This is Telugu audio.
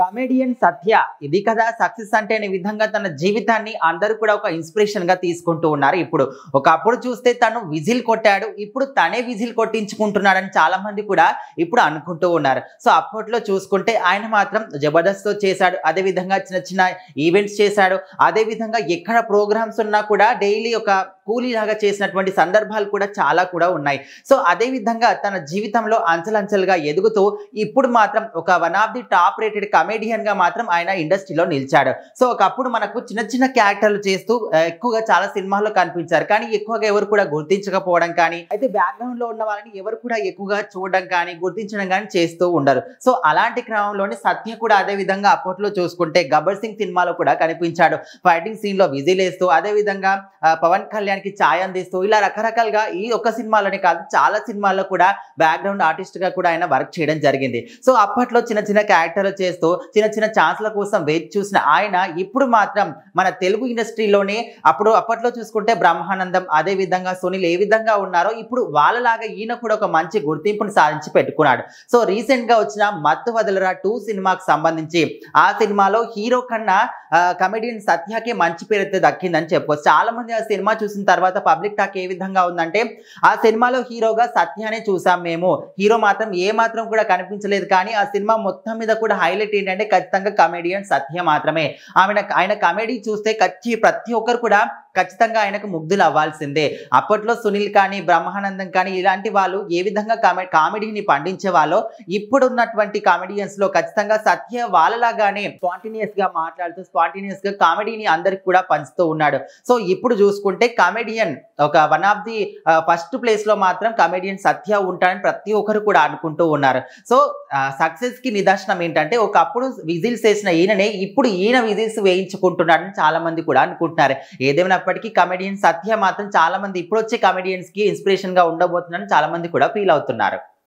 కమెడియన్ సత్య ఇది కదా సక్సెస్ అంటే అనే విధంగా తన జీవితాన్ని అందరూ కూడా ఒక ఇన్స్పిరేషన్ గా తీసుకుంటూ ఉన్నారు ఇప్పుడు ఒకప్పుడు చూస్తే తను విజిల్ కొట్టాడు ఇప్పుడు తనే విజిల్ కొట్టించుకుంటున్నాడని చాలా మంది కూడా ఇప్పుడు అనుకుంటూ ఉన్నారు సో అప్పట్లో చూసుకుంటే ఆయన మాత్రం జబర్దస్త్తో చేశాడు అదే విధంగా చిన్న చిన్న ఈవెంట్స్ చేశాడు అదే విధంగా ఎక్కడ ప్రోగ్రామ్స్ ఉన్నా కూడా డైలీ ఒక కూలీలాగా చేసినటువంటి సందర్భాలు కూడా చాలా కూడా ఉన్నాయి సో అదే విధంగా తన జీవితంలో అంచలంచలుగా ఎదుగుతూ ఇప్పుడు మాత్రం ఒక one of the top rated comment comedian గా మాత్రం ఆయన ఇండస్ట్రీలో నిలిచాడు సో ఒకప్పుడు మనకు చిన్న చిన్న క్యారెక్టర్లు చేస్తూ ఎక్కువగా చాలా సినిమాల్లో కనిపించారు కానీ ఎక్కువగా ఎవరు కూడా గుర్తించకపోవడం కానీ అయితే బ్యాక్గ్రౌండ్ లో ఉన్న వాళ్ళని ఎవరు కూడా ఎక్కువగా చూడడం కానీ గుర్తించడం కానీ చేస్తూ ఉండరు సో అలాంటి క్రమంలోనే సత్య కూడా అదే విధంగా అప్పట్లో చూసుకుంటే గబ్బర్ సింగ్ సినిమాలో కూడా కనిపించాడు ఫైటింగ్ సీన్ లో విజిల్ వేస్తూ అదే విధంగా పవన్ కళ్యాణ్ కి ఛాయ్ అందిస్తూ ఇలా రకరకాలుగా ఈ ఒక్క సినిమాలోనే కాదు చాలా సినిమాల్లో కూడా బ్యాక్గ్రౌండ్ ఆర్టిస్ట్ గా కూడా ఆయన వర్క్ చేయడం జరిగింది సో అప్పట్లో చిన్న చిన్న క్యారెక్టర్లు చేస్తూ చిన్న చిన్న ఛాన్స్ల కోసం వెయిట్ చూసిన ఆయన ఇప్పుడు మాత్రం మన తెలుగు ఇండస్ట్రీలోనే అప్పుడు అప్పట్లో చూసుకుంటే బ్రహ్మానందం అదే విధంగా సునీల్ ఏ విధంగా ఉన్నారో ఇప్పుడు వాళ్ళలాగా ఈయన కూడా ఒక మంచి గుర్తింపును సాధించి పెట్టుకున్నాడు సో రీసెంట్ గా వచ్చిన మత్తు వదలరా టూ సినిమాకి సంబంధించి ఆ సినిమాలో హీరో కన్నా కమెడియన్ సత్యకే మంచి పేరు అయితే దక్కిందని చెప్పుకోవచ్చు చాలా మంది ఆ సినిమా చూసిన తర్వాత పబ్లిక్ టాక్ ఏ విధంగా ఉందంటే ఆ సినిమాలో హీరోగా సత్యనే చూసాం మేము హీరో మాత్రం ఏ మాత్రం కూడా కనిపించలేదు కానీ ఆ సినిమా మొత్తం మీద కూడా హైలైట్ అంటే కచ్చితంగా కామెడీయన్ సత్య మాత్రమే ఆ మన ఐన కామెడీ చూస్తే కచ్చి ప్రతి ఒక్కరు కూడా ఖచ్చితంగా ఆయనకు ముగ్ధులు అవ్వాల్సిందే అప్పట్లో సునీల్ కానీ బ్రహ్మానందం కానీ ఇలాంటి వాళ్ళు ఏ విధంగా కామెడీని పండించే వాళ్ళో ఇప్పుడున్నటువంటి లో ఖచ్చితంగా సత్య వాళ్ళలాగానే గా మాట్లాడుతూ గా కామెడీని అందరికి కూడా పంచుతూ ఉన్నాడు సో ఇప్పుడు చూసుకుంటే కామెడియన్ ఒక one of the first place లో మాత్రం కామెడియన్ సత్య ఉంటాడని ప్రతి ఒక్కరు కూడా అనుకుంటూ ఉన్నారు సో సక్సెస్ కి నిదర్శనం ఏంటంటే ఒకప్పుడు విజిల్స్ వేసిన ఈయననే ఇప్పుడు ఈయన విజిల్స్ వేయించుకుంటున్నాడని చాలా మంది కూడా అనుకుంటున్నారు ఏదేమైనా ఉన్నప్పటికీ కమెడియన్ సత్య మాత్రం చాలా మంది ఇప్పుడు వచ్చే కమెడియన్స్ కి ఇన్స్పిరేషన్ గా ఉండబోతున్నారని చాలా మంది కూడా ఫీల్ అవుతున్నారు